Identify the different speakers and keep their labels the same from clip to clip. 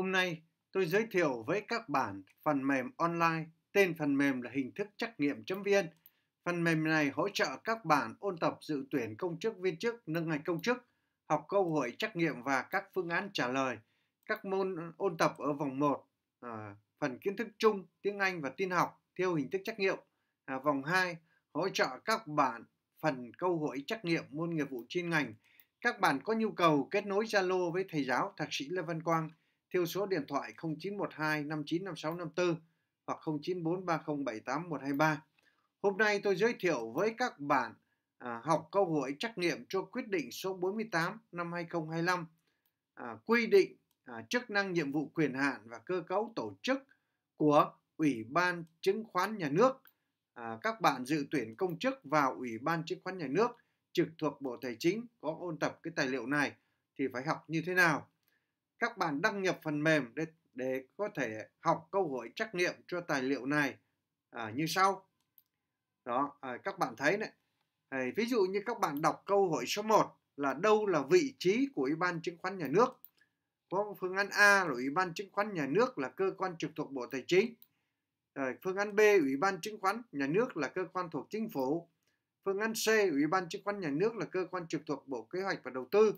Speaker 1: Hôm nay, tôi giới thiệu với các bạn phần mềm online, tên phần mềm là hình thức trắc nghiệm chấm viên. Phần mềm này hỗ trợ các bạn ôn tập dự tuyển công chức viên chức, nâng ngạch công chức, học câu hỏi trắc nghiệm và các phương án trả lời, các môn ôn tập ở vòng 1, à, phần kiến thức chung, tiếng Anh và tin học theo hình thức trắc nghiệm. À, vòng 2 hỗ trợ các bạn phần câu hỏi trắc nghiệm môn nghiệp vụ chuyên ngành. Các bạn có nhu cầu kết nối Zalo với thầy giáo Thạc sĩ Lê Văn Quang theo số điện thoại 0912 595654 hoặc 0943078123. Hôm nay tôi giới thiệu với các bạn à, học câu hỏi trắc nghiệm cho quyết định số 48 năm 2025 à, quy định à, chức năng nhiệm vụ quyền hạn và cơ cấu tổ chức của Ủy ban Chứng khoán Nhà nước. À, các bạn dự tuyển công chức vào Ủy ban Chứng khoán Nhà nước trực thuộc Bộ Tài chính có ôn tập cái tài liệu này thì phải học như thế nào? các bạn đăng nhập phần mềm để, để có thể học câu hỏi trắc nghiệm cho tài liệu này à, như sau. Đó, à, các bạn thấy này. À, ví dụ như các bạn đọc câu hỏi số 1 là đâu là vị trí của Ủy ban chứng khoán nhà nước. Có phương án A là Ủy ban chứng khoán nhà nước là cơ quan trực thuộc Bộ Tài chính. À, phương án B Ủy ban chứng khoán nhà nước là cơ quan thuộc chính phủ. Phương án C Ủy ban chứng khoán nhà nước là cơ quan trực thuộc Bộ Kế hoạch và Đầu tư.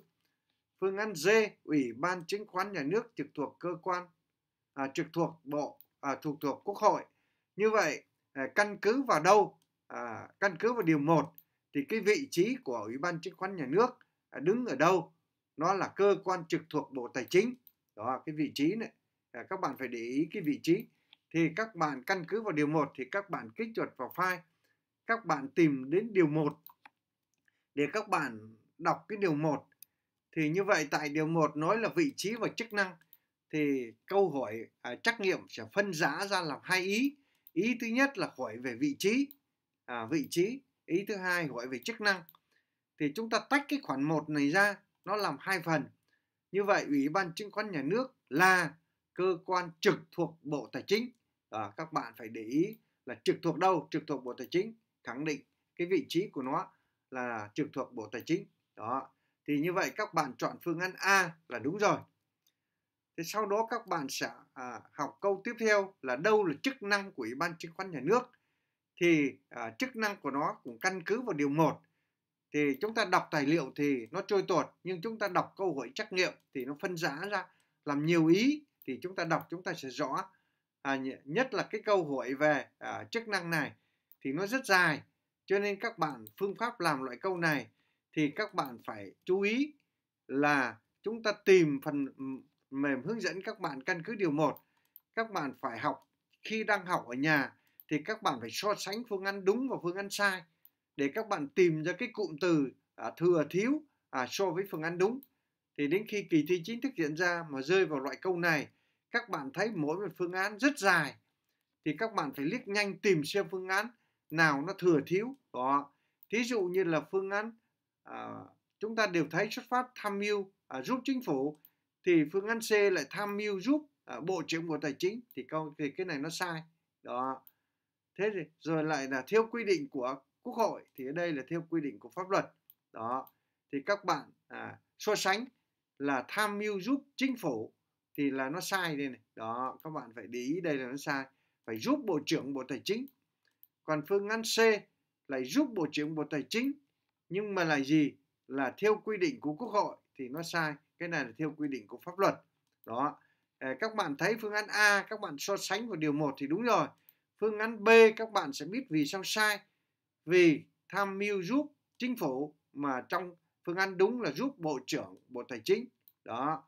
Speaker 1: Phương án D, Ủy ban Chứng khoán Nhà nước trực thuộc cơ quan à, trực thuộc bộ à, thuộc thuộc Quốc hội. Như vậy à, căn cứ vào đâu? À, căn cứ vào điều 1 thì cái vị trí của Ủy ban Chứng khoán Nhà nước à, đứng ở đâu? Nó là cơ quan trực thuộc Bộ Tài chính. Đó cái vị trí này. À, các bạn phải để ý cái vị trí. Thì các bạn căn cứ vào điều 1 thì các bạn kích chuột vào file. Các bạn tìm đến điều 1 để các bạn đọc cái điều 1 thì như vậy tại điều 1 nói là vị trí và chức năng thì câu hỏi à, trắc nghiệm sẽ phân giá ra làm hai ý ý thứ nhất là hỏi về vị trí à, vị trí ý thứ hai hỏi về chức năng thì chúng ta tách cái khoản 1 này ra nó làm hai phần như vậy ủy ban chứng khoán nhà nước là cơ quan trực thuộc bộ tài chính à, các bạn phải để ý là trực thuộc đâu trực thuộc bộ tài chính khẳng định cái vị trí của nó là trực thuộc bộ tài chính đó thì như vậy các bạn chọn phương án A là đúng rồi. Thì sau đó các bạn sẽ à, học câu tiếp theo là đâu là chức năng của Ủy ban chứng khoán nhà nước. Thì à, chức năng của nó cũng căn cứ vào điều 1. Thì chúng ta đọc tài liệu thì nó trôi tuột, nhưng chúng ta đọc câu hỏi trắc nghiệm thì nó phân giá ra làm nhiều ý thì chúng ta đọc chúng ta sẽ rõ à, nhất là cái câu hỏi về à, chức năng này thì nó rất dài cho nên các bạn phương pháp làm loại câu này thì các bạn phải chú ý là chúng ta tìm phần mềm hướng dẫn các bạn căn cứ điều 1. Các bạn phải học khi đang học ở nhà thì các bạn phải so sánh phương án đúng và phương án sai để các bạn tìm ra cái cụm từ à, thừa thiếu à, so với phương án đúng. Thì đến khi kỳ thi chính thức diễn ra mà rơi vào loại câu này, các bạn thấy mỗi một phương án rất dài thì các bạn phải liếc nhanh tìm xem phương án nào nó thừa thiếu đó thí dụ như là phương án à, chúng ta đều thấy xuất phát tham mưu à, giúp chính phủ thì phương án C lại tham mưu giúp à, bộ trưởng bộ tài chính thì câu thì cái này nó sai đó thế thì rồi lại là theo quy định của quốc hội thì ở đây là theo quy định của pháp luật đó thì các bạn à, so sánh là tham mưu giúp chính phủ thì là nó sai đây này đó các bạn phải để ý đây là nó sai phải giúp bộ trưởng bộ tài chính còn phương án C lại giúp bộ trưởng bộ tài chính nhưng mà là gì là theo quy định của quốc hội thì nó sai cái này là theo quy định của pháp luật đó ờ, các bạn thấy phương án A các bạn so sánh vào điều 1 thì đúng rồi phương án B các bạn sẽ biết vì sao sai vì tham mưu giúp chính phủ mà trong phương án đúng là giúp bộ trưởng bộ tài chính đó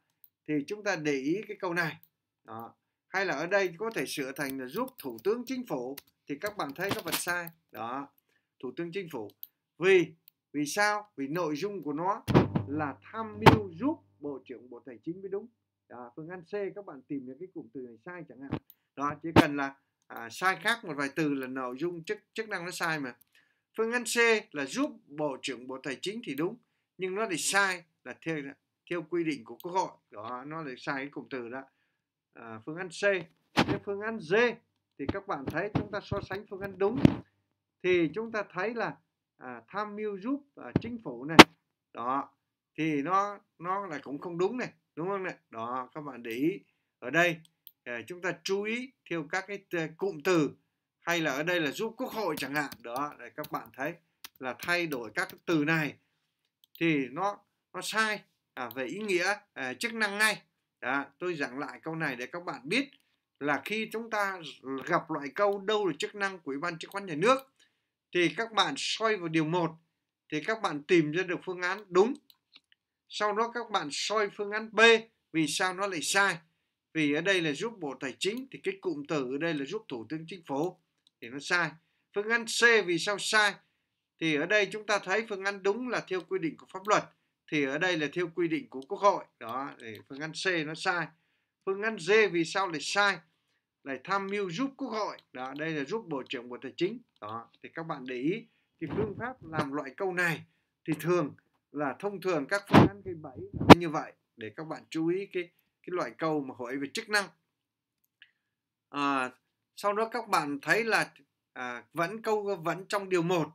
Speaker 1: thì chúng ta để ý cái câu này đó hay là ở đây có thể sửa thành là giúp thủ tướng chính phủ thì các bạn thấy nó vẫn sai đó thủ tướng chính phủ vì vì sao vì nội dung của nó là tham mưu giúp bộ trưởng bộ tài chính mới đúng đó, phương án C các bạn tìm những cái cụm từ này sai chẳng hạn đó chỉ cần là à, sai khác một vài từ là nội dung chức chức năng nó sai mà phương án C là giúp bộ trưởng bộ tài chính thì đúng nhưng nó thì sai là theo theo quy định của quốc hội đó nó lại sai cái cụm từ đó à, phương án C cái phương án D thì các bạn thấy chúng ta so sánh phương án đúng thì chúng ta thấy là à, tham mưu giúp à, chính phủ này đó thì nó nó là cũng không đúng này đúng không này đó các bạn để ý ở đây à, chúng ta chú ý theo các cái cụm từ hay là ở đây là giúp quốc hội chẳng hạn đó để các bạn thấy là thay đổi các cái từ này thì nó nó sai à, về ý nghĩa à, chức năng ngay đó, tôi giảng lại câu này để các bạn biết là khi chúng ta gặp loại câu đâu là chức năng của ủy ban chứng khoán nhà nước thì các bạn soi vào điều 1 thì các bạn tìm ra được phương án đúng. Sau đó các bạn soi phương án B vì sao nó lại sai. Vì ở đây là giúp Bộ Tài chính thì cái cụm từ ở đây là giúp Thủ tướng Chính phủ thì nó sai. Phương án C vì sao sai? Thì ở đây chúng ta thấy phương án đúng là theo quy định của pháp luật thì ở đây là theo quy định của Quốc hội. Đó, thì phương án C nó sai. Phương án D vì sao lại sai? lại tham mưu giúp quốc hội đó đây là giúp bộ trưởng bộ tài chính đó thì các bạn để ý thì phương pháp làm loại câu này thì thường là thông thường các phương án cái bảy như vậy để các bạn chú ý cái cái loại câu mà hỏi về chức năng à, sau đó các bạn thấy là à, vẫn câu vẫn trong điều 1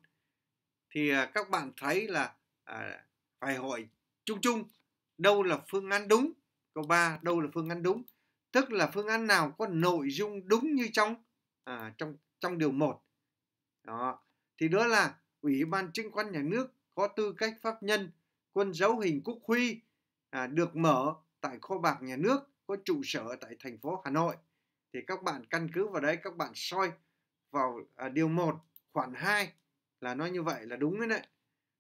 Speaker 1: thì à, các bạn thấy là à, phải hỏi chung chung đâu là phương án đúng câu 3 đâu là phương án đúng tức là phương án nào có nội dung đúng như trong à, trong trong điều 1 đó thì đó là ủy ban chứng khoán nhà nước có tư cách pháp nhân quân dấu hình quốc huy à, được mở tại kho bạc nhà nước có trụ sở tại thành phố Hà Nội thì các bạn căn cứ vào đấy các bạn soi vào à, điều 1 khoản 2 là nói như vậy là đúng đấy,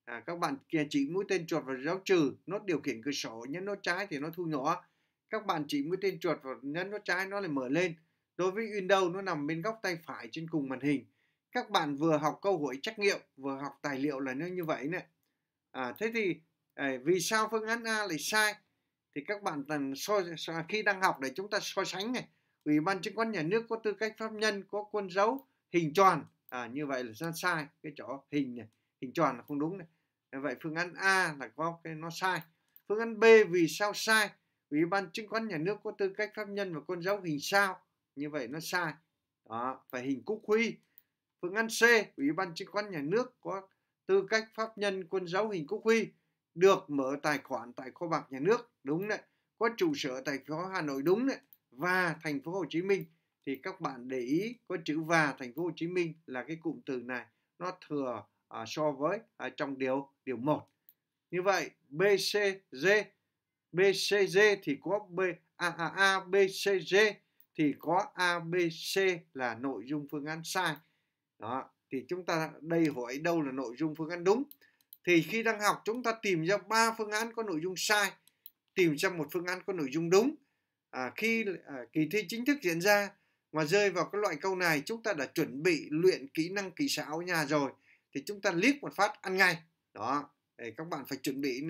Speaker 1: À, các bạn kia chỉ mũi tên chuột vào dấu trừ nốt điều khiển cửa sổ nhấn nốt trái thì nó thu nhỏ các bạn chỉ mũi tên chuột và nhấn nút trái nó lại mở lên đối với Windows nó nằm bên góc tay phải trên cùng màn hình các bạn vừa học câu hỏi trắc nghiệm vừa học tài liệu là nó như vậy này à, thế thì à, vì sao phương án A lại sai thì các bạn cần so, so, khi đang học để chúng ta so sánh này ủy ban chứng khoán nhà nước có tư cách pháp nhân có quân dấu hình tròn à, như vậy là sai cái chỗ hình này hình tròn là không đúng này vậy phương án A là có cái nó sai phương án B vì sao sai ủy ban chứng khoán nhà nước có tư cách pháp nhân và con dấu hình sao như vậy nó sai đó, phải hình quốc huy phương án c ủy ban chứng khoán nhà nước có tư cách pháp nhân con dấu hình quốc huy được mở tài khoản tại kho bạc nhà nước đúng đấy có trụ sở tại phố hà nội đúng đấy và thành phố hồ chí minh thì các bạn để ý có chữ và thành phố hồ chí minh là cái cụm từ này nó thừa à, so với à, trong điều điều 1. Như vậy b c BCD BCG thì có B a a a BCG thì có ABC là nội dung phương án sai. Đó, thì chúng ta đây hỏi đâu là nội dung phương án đúng. Thì khi đang học chúng ta tìm ra ba phương án có nội dung sai, tìm ra một phương án có nội dung đúng. À, khi à, kỳ thi chính thức diễn ra mà rơi vào cái loại câu này chúng ta đã chuẩn bị luyện kỹ năng kỳ xảo nhà rồi thì chúng ta liếc một phát ăn ngay. Đó, để các bạn phải chuẩn bị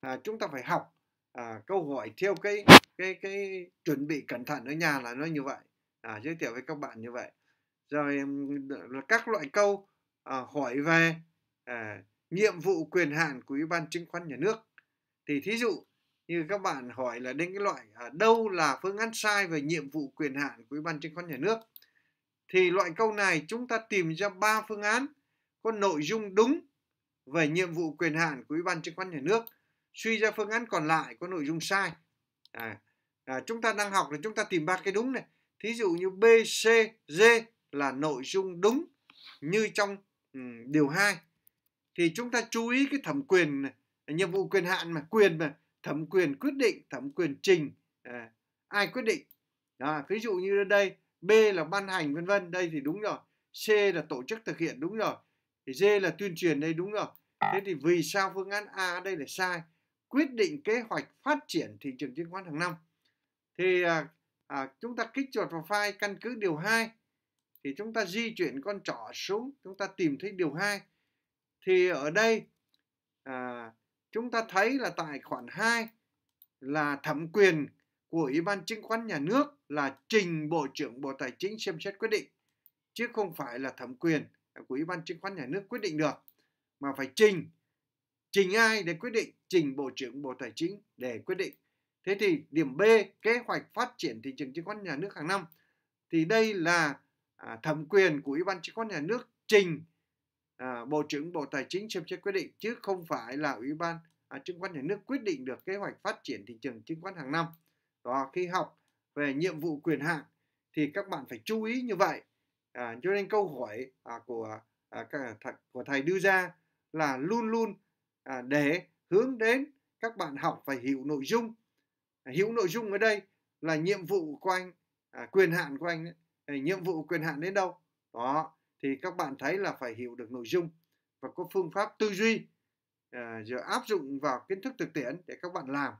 Speaker 1: À, chúng ta phải học à, câu hỏi theo cái cái cái chuẩn bị cẩn thận ở nhà là nó như vậy à, giới thiệu với các bạn như vậy rồi các loại câu à, hỏi về à, nhiệm vụ quyền hạn của ủy ban chứng khoán nhà nước thì thí dụ như các bạn hỏi là đến cái loại à, đâu là phương án sai về nhiệm vụ quyền hạn của ủy ban chứng khoán nhà nước thì loại câu này chúng ta tìm ra ba phương án có nội dung đúng về nhiệm vụ quyền hạn của ủy ban chứng khoán nhà nước suy ra phương án còn lại có nội dung sai à, à, chúng ta đang học là chúng ta tìm ba cái đúng này thí dụ như b c d là nội dung đúng như trong um, điều 2 thì chúng ta chú ý cái thẩm quyền nhiệm vụ quyền hạn mà quyền mà thẩm quyền quyết định thẩm quyền trình à, ai quyết định đó, ví dụ như đây b là ban hành vân vân đây thì đúng rồi c là tổ chức thực hiện đúng rồi thì d là tuyên truyền đây đúng rồi thế thì vì sao phương án a đây là sai quyết định kế hoạch phát triển thị trường chứng khoán hàng năm thì à, à, chúng ta kích chuột vào file căn cứ điều 2 thì chúng ta di chuyển con trỏ xuống chúng ta tìm thấy điều 2 thì ở đây à, chúng ta thấy là tại khoản 2 là thẩm quyền của Ủy ban chứng khoán nhà nước là trình Bộ trưởng Bộ Tài chính xem xét quyết định chứ không phải là thẩm quyền của Ủy ban chứng khoán nhà nước quyết định được mà phải trình trình ai để quyết định trình bộ trưởng bộ tài chính để quyết định thế thì điểm b kế hoạch phát triển thị trường chứng khoán nhà nước hàng năm thì đây là à, thẩm quyền của ủy ban chứng khoán nhà nước trình à, bộ trưởng bộ tài chính xem xét quyết định chứ không phải là ủy ban à, chứng khoán nhà nước quyết định được kế hoạch phát triển thị trường chứng khoán hàng năm đó khi học về nhiệm vụ quyền hạn thì các bạn phải chú ý như vậy à, cho nên câu hỏi à, của à, của thầy đưa ra là luôn luôn à, để hướng đến các bạn học phải hiểu nội dung à, hiểu nội dung ở đây là nhiệm vụ của anh à, quyền hạn của anh ấy. À, nhiệm vụ quyền hạn đến đâu đó thì các bạn thấy là phải hiểu được nội dung và có phương pháp tư duy à, rồi áp dụng vào kiến thức thực tiễn để các bạn làm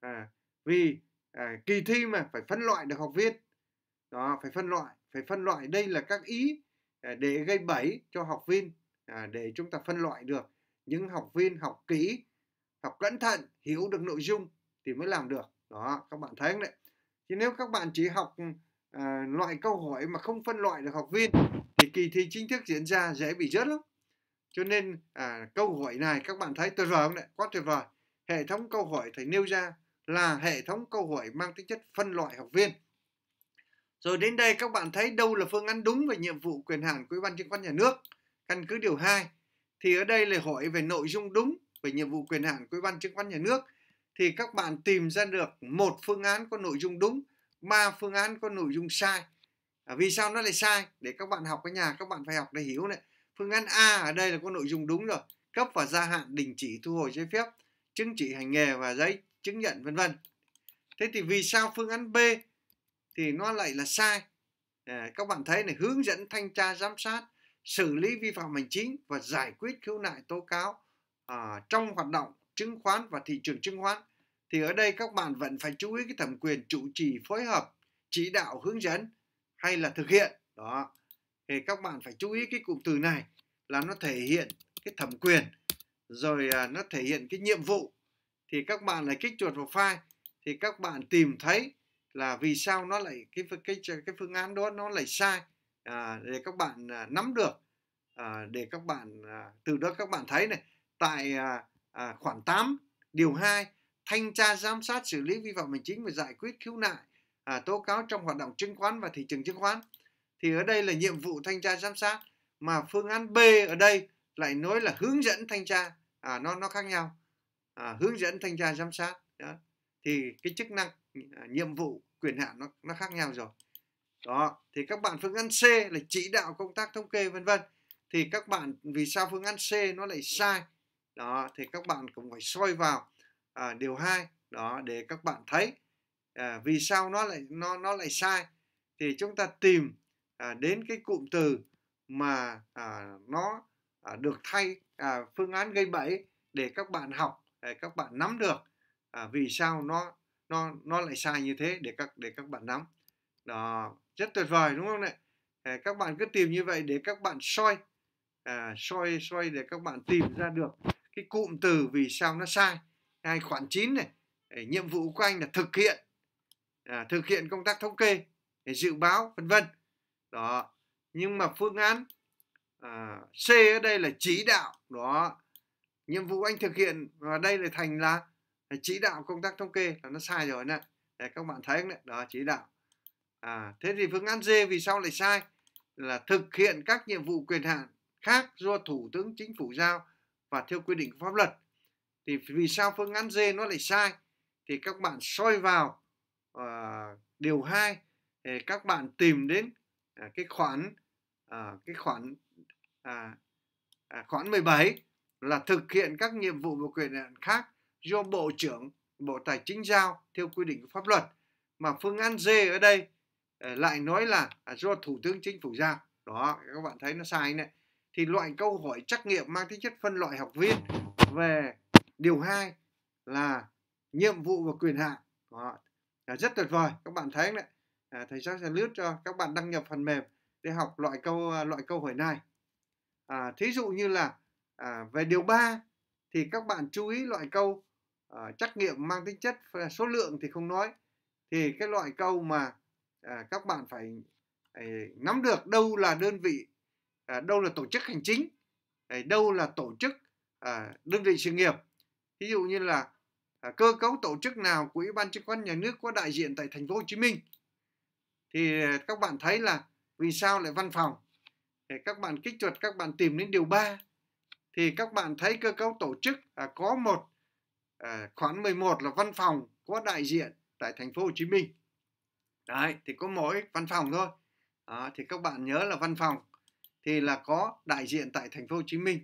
Speaker 1: à, vì à, kỳ thi mà phải phân loại được học viên đó phải phân loại phải phân loại đây là các ý à, để gây bẫy cho học viên à, để chúng ta phân loại được những học viên học kỹ học cẩn thận hiểu được nội dung thì mới làm được đó các bạn thấy không đấy chứ nếu các bạn chỉ học à, loại câu hỏi mà không phân loại được học viên thì kỳ thi chính thức diễn ra dễ bị rớt lắm cho nên à, câu hỏi này các bạn thấy tuyệt vời không đấy quá tuyệt vời hệ thống câu hỏi thầy nêu ra là hệ thống câu hỏi mang tính chất phân loại học viên rồi đến đây các bạn thấy đâu là phương án đúng về nhiệm vụ quyền hạn của Ủy ban chứng khoán nhà nước căn cứ điều 2 thì ở đây là hỏi về nội dung đúng về nhiệm vụ quyền hạn của ban chứng khoán nhà nước thì các bạn tìm ra được một phương án có nội dung đúng ba phương án có nội dung sai à, vì sao nó lại sai để các bạn học ở nhà các bạn phải học để hiểu này phương án A ở đây là có nội dung đúng rồi cấp và gia hạn đình chỉ thu hồi giấy phép chứng chỉ hành nghề và giấy chứng nhận vân vân thế thì vì sao phương án B thì nó lại là sai à, các bạn thấy này hướng dẫn thanh tra giám sát xử lý vi phạm hành chính và giải quyết khiếu nại tố cáo à, trong hoạt động chứng khoán và thị trường chứng khoán thì ở đây các bạn vẫn phải chú ý cái thẩm quyền chủ trì phối hợp chỉ đạo hướng dẫn hay là thực hiện đó thì các bạn phải chú ý cái cụm từ này là nó thể hiện cái thẩm quyền rồi à, nó thể hiện cái nhiệm vụ thì các bạn lại kích chuột vào file thì các bạn tìm thấy là vì sao nó lại cái cái cái phương án đó nó lại sai À, để các bạn à, nắm được à, để các bạn từ đó các bạn thấy này tại khoản 8 điều 2 thanh tra giám sát xử lý vi phạm hành chính và giải quyết khiếu nại tố cáo trong hoạt động chứng khoán và thị trường chứng khoán thì ở đây là nhiệm vụ thanh tra giám sát mà phương án B ở đây lại nói là hướng dẫn thanh tra à, nó nó khác nhau à, hướng dẫn thanh tra giám sát đó. thì cái chức năng nhiệm vụ quyền hạn nó nó khác nhau rồi đó thì các bạn phương án C là chỉ đạo công tác thống kê vân vân thì các bạn vì sao phương án C nó lại sai đó thì các bạn cũng phải soi vào à, điều 2 đó để các bạn thấy à, vì sao nó lại nó nó lại sai thì chúng ta tìm à, đến cái cụm từ mà à, nó à, được thay à, phương án gây bẫy để các bạn học để các bạn nắm được à, vì sao nó nó nó lại sai như thế để các để các bạn nắm đó rất tuyệt vời đúng không ạ ờ, các bạn cứ tìm như vậy để các bạn soi à, soi soi để các bạn tìm ra được cái cụm từ vì sao nó sai hai khoản 9 này ờ, nhiệm vụ của anh là thực hiện à, thực hiện công tác thống kê để dự báo vân vân đó nhưng mà phương án à, C ở đây là chỉ đạo đó nhiệm vụ anh thực hiện và đây là thành là chỉ đạo công tác thống kê là nó sai rồi nè các bạn thấy đấy đó chỉ đạo à, thế thì phương án D vì sao lại sai là thực hiện các nhiệm vụ quyền hạn khác do thủ tướng chính phủ giao và theo quy định của pháp luật thì vì sao phương án D nó lại sai thì các bạn soi vào uh, điều 2 thì các bạn tìm đến uh, cái khoản uh, cái khoản uh, uh, khoản 17 là thực hiện các nhiệm vụ và quyền hạn khác do Bộ trưởng Bộ Tài chính giao theo quy định của pháp luật mà phương án D ở đây Ờ, lại nói là à, do thủ tướng chính phủ giao đó các bạn thấy nó sai này thì loại câu hỏi trắc nghiệm mang tính chất phân loại học viên về điều 2 là nhiệm vụ và quyền hạn đó. Là rất tuyệt vời các bạn thấy này, à, thầy giáo sẽ lướt cho các bạn đăng nhập phần mềm để học loại câu à, loại câu hỏi này à, thí dụ như là à, về điều 3 thì các bạn chú ý loại câu à, trắc nghiệm mang tính chất à, số lượng thì không nói thì cái loại câu mà à, các bạn phải à, nắm được đâu là đơn vị à, đâu là tổ chức hành chính à, đâu là tổ chức à, đơn vị sự nghiệp ví dụ như là à, cơ cấu tổ chức nào của ủy ban chứng khoán nhà nước có đại diện tại thành phố hồ chí minh thì à, các bạn thấy là vì sao lại văn phòng để các bạn kích chuột các bạn tìm đến điều 3 thì các bạn thấy cơ cấu tổ chức à, có một à, khoản 11 là văn phòng có đại diện tại thành phố Hồ Chí Minh đấy thì có mỗi văn phòng thôi à, thì các bạn nhớ là văn phòng thì là có đại diện tại thành phố Hồ Chí Minh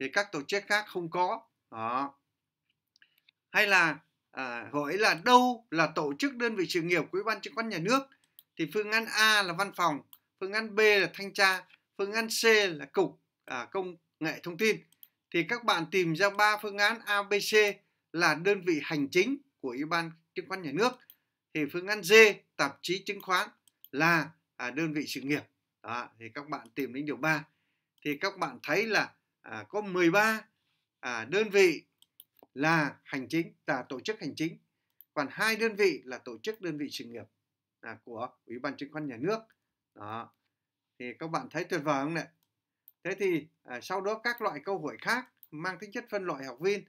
Speaker 1: thì các tổ chức khác không có đó hay là à, gọi là đâu là tổ chức đơn vị sự nghiệp của ủy ban chứng khoán nhà nước thì phương án A là văn phòng phương án B là thanh tra phương án C là cục à, công nghệ thông tin thì các bạn tìm ra ba phương án A B C là đơn vị hành chính của ủy ban chứng khoán nhà nước thì phương án D tạp chí chứng khoán là à, đơn vị sự nghiệp đó, thì các bạn tìm đến điều 3 thì các bạn thấy là à, có 13 à, đơn vị là hành chính là tổ chức hành chính còn hai đơn vị là tổ chức đơn vị sự nghiệp à, của ủy ban chứng khoán nhà nước đó thì các bạn thấy tuyệt vời không ạ thế thì à, sau đó các loại câu hỏi khác mang tính chất phân loại học viên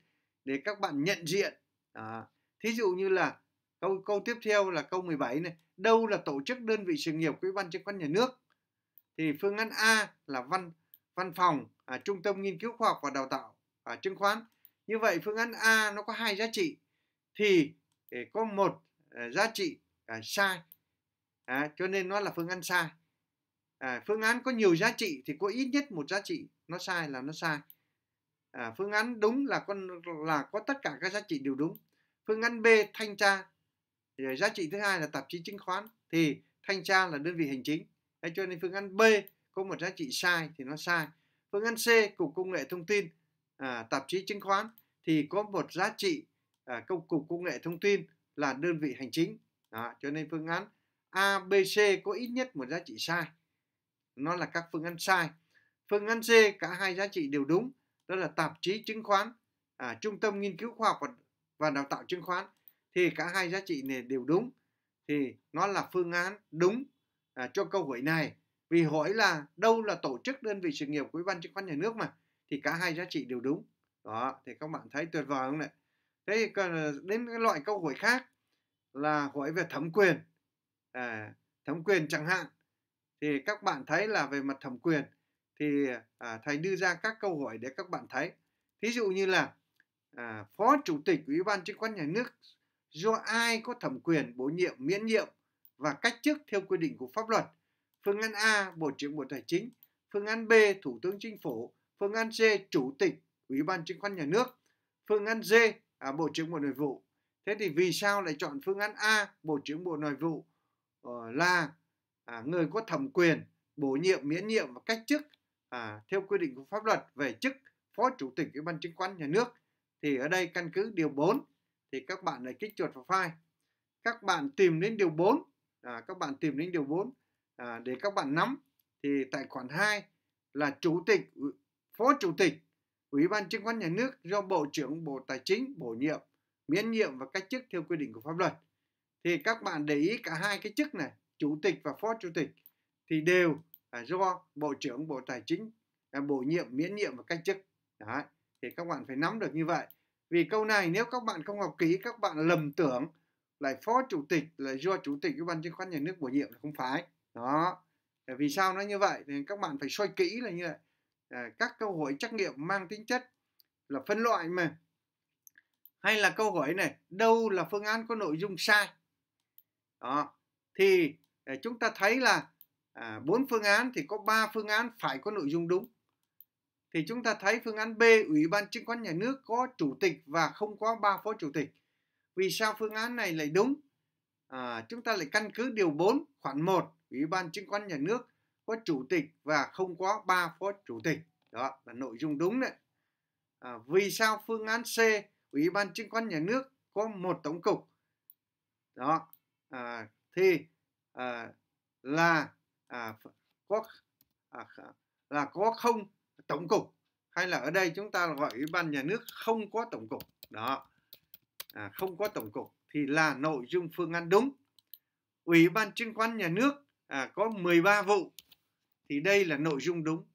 Speaker 1: để các bạn nhận diện à, thí dụ như là Câu câu tiếp theo là câu 17 này, đâu là tổ chức đơn vị sự nghiệp quỹ ban chứng khoán nhà nước? Thì phương án A là văn văn phòng à, trung tâm nghiên cứu khoa học và đào tạo à, chứng khoán. Như vậy phương án A nó có hai giá trị thì à, có một à, giá trị à, sai. À, cho nên nó là phương án sai. À, phương án có nhiều giá trị thì có ít nhất một giá trị nó sai là nó sai. À, phương án đúng là con là có tất cả các giá trị đều đúng. Phương án B thanh tra rồi giá trị thứ hai là tạp chí chứng khoán thì thanh tra là đơn vị hành chính Đấy, cho nên phương án B có một giá trị sai thì nó sai phương án C cục công nghệ thông tin à, tạp chí chứng khoán thì có một giá trị à, công cục công nghệ thông tin là đơn vị hành chính Đó, cho nên phương án A B C có ít nhất một giá trị sai nó là các phương án sai phương án C cả hai giá trị đều đúng đó là tạp chí chứng khoán à, trung tâm nghiên cứu khoa học và, và đào tạo chứng khoán thì cả hai giá trị này đều đúng thì nó là phương án đúng à, cho câu hỏi này vì hỏi là đâu là tổ chức đơn vị sự nghiệp của ủy ban chứng khoán nhà nước mà thì cả hai giá trị đều đúng đó thì các bạn thấy tuyệt vời không ạ thế còn à, đến cái loại câu hỏi khác là hỏi về thẩm quyền à, thẩm quyền chẳng hạn thì các bạn thấy là về mặt thẩm quyền thì à, thầy đưa ra các câu hỏi để các bạn thấy thí dụ như là à, phó chủ tịch ủy ban chứng khoán nhà nước do ai có thẩm quyền bổ nhiệm miễn nhiệm và cách chức theo quy định của pháp luật. Phương án A, Bộ trưởng Bộ Tài chính. Phương án B, Thủ tướng Chính phủ. Phương án C, Chủ tịch Ủy ban Chứng khoán Nhà nước. Phương án D, à, Bộ trưởng Bộ Nội vụ. Thế thì vì sao lại chọn phương án A, Bộ trưởng Bộ Nội vụ ờ, là à, người có thẩm quyền bổ nhiệm, miễn nhiệm và cách chức à, theo quy định của pháp luật về chức Phó Chủ tịch Ủy ban Chứng khoán Nhà nước. Thì ở đây căn cứ điều 4 thì các bạn lại kích chuột vào file các bạn tìm đến điều 4 à, các bạn tìm đến điều 4 à, để các bạn nắm thì tại khoản 2 là chủ tịch phó chủ tịch ủy ban chứng khoán nhà nước do bộ trưởng bộ tài chính bổ nhiệm miễn nhiệm và cách chức theo quy định của pháp luật thì các bạn để ý cả hai cái chức này chủ tịch và phó chủ tịch thì đều à, do bộ trưởng bộ tài chính à, bổ nhiệm miễn nhiệm và cách chức Đấy. thì các bạn phải nắm được như vậy vì câu này nếu các bạn không học kỹ các bạn lầm tưởng là phó chủ tịch là do chủ tịch ủy ban chứng khoán nhà nước bổ nhiệm là không phải. Đó. Vì sao nó như vậy? Thì các bạn phải soi kỹ là như vậy. À, các câu hỏi trắc nghiệm mang tính chất là phân loại mà. Hay là câu hỏi này, đâu là phương án có nội dung sai? Đó. Thì à, chúng ta thấy là à, bốn à, phương án thì có ba phương án phải có nội dung đúng thì chúng ta thấy phương án B Ủy ban chứng khoán nhà nước có chủ tịch và không có ba phó chủ tịch. Vì sao phương án này lại đúng? À, chúng ta lại căn cứ điều 4 khoản 1 Ủy ban chứng khoán nhà nước có chủ tịch và không có ba phó chủ tịch. Đó là nội dung đúng đấy. À, vì sao phương án C Ủy ban chứng khoán nhà nước có một tổng cục? Đó à, thì à, là à, có à, là có không tổng cục hay là ở đây chúng ta gọi ủy ban nhà nước không có tổng cục đó à, không có tổng cục thì là nội dung phương án đúng ủy ban chứng khoán nhà nước à, có 13 vụ thì đây là nội dung đúng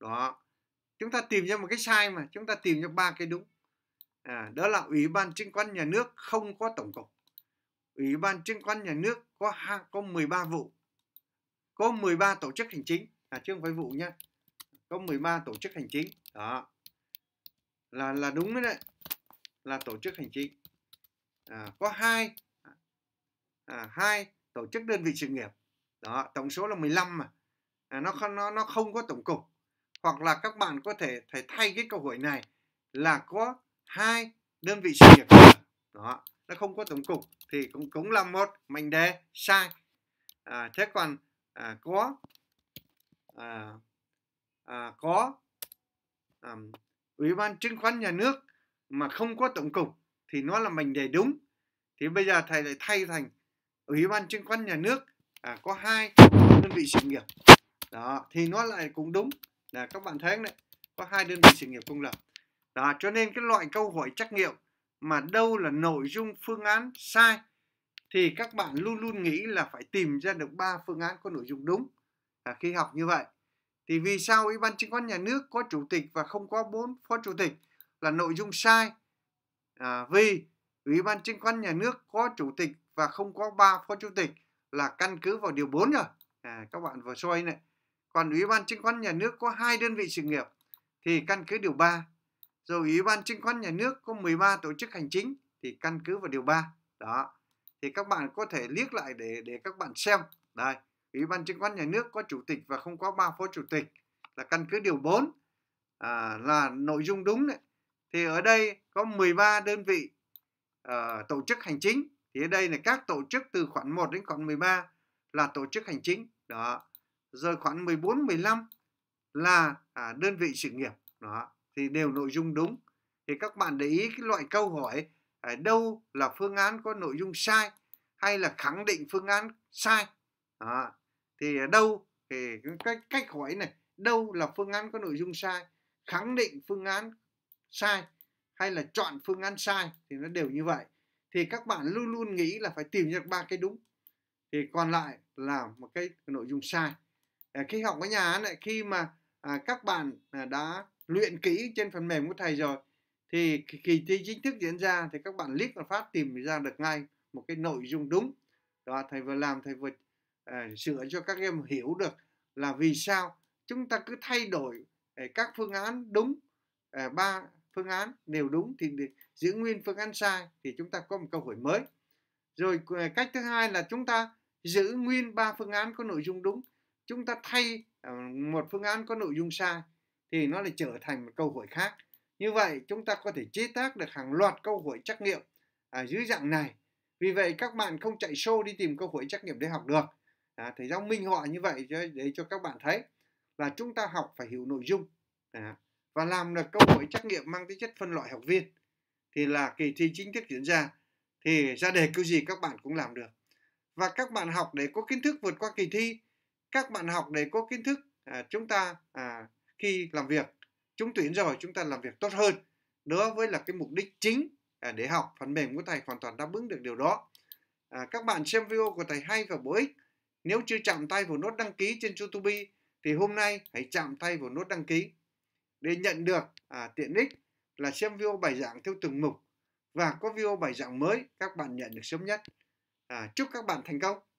Speaker 1: đó chúng ta tìm ra một cái sai mà chúng ta tìm ra ba cái đúng à, đó là ủy ban chứng khoán nhà nước không có tổng cục ủy ban chứng khoán nhà nước có có 13 vụ có 13 tổ chức hành chính à, chứ không phải vụ nhá câu 13 tổ chức hành chính đó là là đúng đấy, đấy. là tổ chức hành chính à, có hai à, hai tổ chức đơn vị sự nghiệp đó tổng số là 15 mà à, nó nó nó không có tổng cục hoặc là các bạn có thể thầy thay cái câu hỏi này là có hai đơn vị sự nghiệp đó nó không có tổng cục thì cũng cũng là một mệnh đề sai à, thế còn à, có à, à, có à, ủy ban chứng khoán nhà nước mà không có tổng cục thì nó là mệnh đề đúng thì bây giờ thầy lại thay thành ủy ban chứng khoán nhà nước à, có hai đơn vị sự nghiệp đó thì nó lại cũng đúng là các bạn thấy đấy có hai đơn vị sự nghiệp công lập đó cho nên cái loại câu hỏi trắc nghiệm mà đâu là nội dung phương án sai thì các bạn luôn luôn nghĩ là phải tìm ra được ba phương án có nội dung đúng à, khi học như vậy thì vì sao Ủy ban chứng khoán nhà nước có chủ tịch và không có bốn phó chủ tịch là nội dung sai à, vì Ủy ban chứng khoán nhà nước có chủ tịch và không có ba phó chủ tịch là căn cứ vào điều 4 rồi à, các bạn vừa soi này còn Ủy ban chứng khoán nhà nước có hai đơn vị sự nghiệp thì căn cứ điều 3 rồi Ủy ban chứng khoán nhà nước có 13 tổ chức hành chính thì căn cứ vào điều 3 đó thì các bạn có thể liếc lại để để các bạn xem đây Ủy ban chứng khoán nhà nước có chủ tịch và không có ba phó chủ tịch là căn cứ điều 4 à, là nội dung đúng đấy. Thì ở đây có 13 đơn vị à, tổ chức hành chính. Thì ở đây là các tổ chức từ khoản 1 đến khoản 13 là tổ chức hành chính. Đó. Rồi khoản 14, 15 là à, đơn vị sự nghiệp. Đó. Thì đều nội dung đúng. Thì các bạn để ý cái loại câu hỏi ở à, đâu là phương án có nội dung sai hay là khẳng định phương án sai. Đó thì à, đâu thì cách cách hỏi này đâu là phương án có nội dung sai khẳng định phương án sai hay là chọn phương án sai thì nó đều như vậy thì các bạn luôn luôn nghĩ là phải tìm ra ba cái đúng thì còn lại là một cái nội dung sai à, khi học ở nhà lại khi mà à, các bạn à, đã luyện kỹ trên phần mềm của thầy rồi thì kỳ thi chính thức diễn ra thì các bạn click và phát tìm ra được ngay một cái nội dung đúng đó thầy vừa làm thầy vừa à, sửa cho các em hiểu được là vì sao chúng ta cứ thay đổi à, các phương án đúng à, ba phương án đều đúng thì giữ nguyên phương án sai thì chúng ta có một câu hỏi mới rồi à, cách thứ hai là chúng ta giữ nguyên ba phương án có nội dung đúng chúng ta thay một phương án có nội dung sai thì nó lại trở thành một câu hỏi khác như vậy chúng ta có thể chế tác được hàng loạt câu hỏi trắc nghiệm ở dưới dạng này vì vậy các bạn không chạy show đi tìm câu hỏi trắc nghiệm để học được à, thầy giáo minh họa như vậy cho, để cho các bạn thấy là chúng ta học phải hiểu nội dung à, và làm được câu hỏi trắc nghiệm mang tính chất phân loại học viên thì là kỳ thi chính thức diễn ra thì ra đề câu gì các bạn cũng làm được và các bạn học để có kiến thức vượt qua kỳ thi các bạn học để có kiến thức à, chúng ta à, khi làm việc chúng tuyển rồi chúng ta làm việc tốt hơn đó với là cái mục đích chính à, để học phần mềm của thầy hoàn toàn đáp ứng được điều đó à, các bạn xem video của thầy hay và bổ ích nếu chưa chạm tay vào nút đăng ký trên YouTube thì hôm nay hãy chạm tay vào nút đăng ký để nhận được à, tiện ích là xem video bài giảng theo từng mục và có video bài giảng mới các bạn nhận được sớm nhất. À, chúc các bạn thành công!